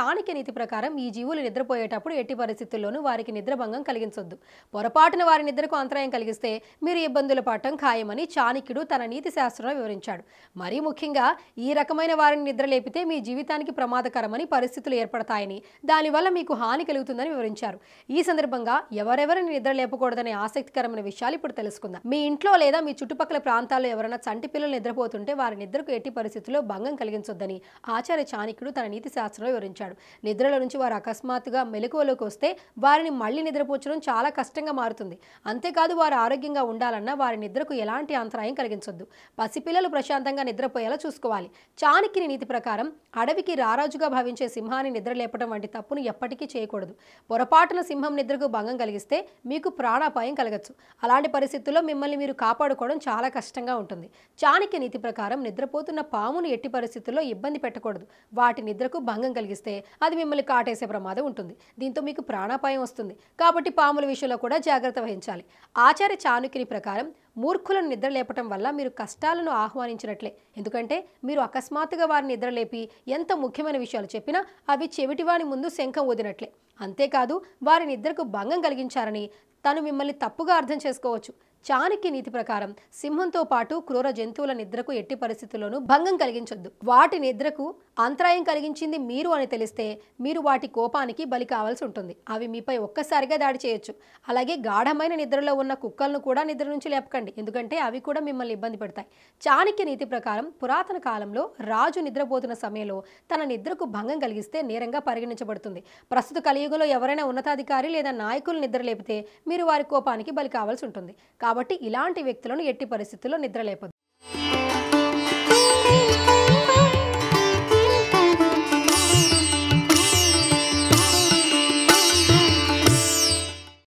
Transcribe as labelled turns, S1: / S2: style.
S1: స్థానిక నీతి ప్రకారం ఈ జీవులు నిద్రపోయేటప్పుడు ఎట్టి పరిస్థితుల్లోనూ వారికి నిద్రభంగం కలిగించొద్దు పొరపాటున వారి నిద్రకు అంతరాయం కలిగిస్తే మీరు ఇబ్బందులు పడటం ఖాయమని చాణిక్యుడు తన నీతి శాస్త్రంలో వివరించాడు మరీ ముఖ్యంగా ఈ రకమైన వారిని నిద్రలేపితే మీ జీవితానికి ప్రమాదకరమని పరిస్థితులు ఏర్పడతాయని దానివల్ల మీకు హాని కలుగుతుందని వివరించారు ఈ సందర్భంగా ఎవరెవరిని నిద్రలేపకూడదనే ఆసక్తికరమైన విషయాలు ఇప్పుడు తెలుసుకుందాం మీ ఇంట్లో లేదా మీ చుట్టుపక్కల ప్రాంతాల్లో ఎవరైనా చంటి పిల్లలు నిద్రపోతుంటే వారి నిద్రకు ఎట్టి పరిస్థితుల్లో భంగం కలిగించొద్దని ఆచార్య చాణిక్యుడు తన నీతి శాస్త్రంలో వివరించాడు అన్నాడు నిద్రలో నుంచి వారు అకస్మాత్తుగా మెలకువలోకి వస్తే వారిని మళ్ళీ నిద్రపోచడం చాలా కష్టంగా మారుతుంది అంతేకాదు వారు ఆరోగ్యంగా ఉండాలన్నా వారి నిద్రకు ఎలాంటి అంతరాయం కలిగించొద్దు పసిపిల్లలు ప్రశాంతంగా నిద్రపోయేలా చూసుకోవాలి చాణక్యని నీతి ప్రకారం అడవికి రారాజుగా భావించే సింహాన్ని నిద్ర లేపడం వంటి తప్పును ఎప్పటికీ చేయకూడదు పొరపాటున సింహం నిద్రకు భంగం కలిగిస్తే మీకు ప్రాణాపాయం కలగచ్చు అలాంటి పరిస్థితుల్లో మిమ్మల్ని మీరు కాపాడుకోవడం చాలా కష్టంగా ఉంటుంది చాణక్య నీతి ప్రకారం నిద్రపోతున్న పామును ఎట్టి పరిస్థితుల్లో ఇబ్బంది పెట్టకూడదు వాటి నిద్రకు భంగం కలిగిస్తే చేస్తే అది మిమ్మల్ని కాటేసే ప్రమాదం ఉంటుంది దీంతో మీకు ప్రాణాపాయం వస్తుంది కాబట్టి పాముల విషయంలో కూడా జాగ్రత్త వహించాలి ఆచార్య చాణుక్యుని ప్రకారం మూర్ఖులను నిద్రలేపటం వల్ల మీరు కష్టాలను ఆహ్వానించినట్లే ఎందుకంటే మీరు అకస్మాత్తుగా వారిని నిద్రలేపి ఎంత ముఖ్యమైన విషయాలు చెప్పినా అవి చెవిటివాని ముందు శంఖం ఊదినట్లే అంతేకాదు వారి నిద్రకు భంగం కలిగించారని తను మిమ్మల్ని తప్పుగా అర్థం చేసుకోవచ్చు చాణక్య నీతి ప్రకారం సింహంతో పాటు క్రూర జంతువుల నిద్రకు ఎట్టి పరిస్థితుల్లోనూ భంగం కలిగించొద్దు వాటి నిద్రకు అంతరాయం కలిగించింది మీరు అని తెలిస్తే మీరు వాటి కోపానికి బలి కావాల్సి ఉంటుంది అవి మీపై ఒక్కసారిగా దాడి చేయొచ్చు అలాగే గాఢమైన నిద్రలో ఉన్న కుక్కలను కూడా నిద్ర నుంచి లేపకండి ఎందుకంటే అవి కూడా మిమ్మల్ని ఇబ్బంది పెడతాయి చాణక్య నీతి ప్రకారం పురాతన కాలంలో రాజు నిద్రపోతున్న సమయంలో తన నిద్రకు భంగం కలిగిస్తే నేరంగా పరిగణించబడుతుంది ప్రస్తుత కలియుగంలో ఎవరైనా ఉన్నతాధికారి లేదా నాయకులు నిద్ర లేపితే మీరు వారి కోపానికి బలి కావాల్సి ఉంటుంది కాబట్టి ఇలాంటి వ్యక్తులను ఎట్టి పరిస్థితుల్లో నిద్రలేపదు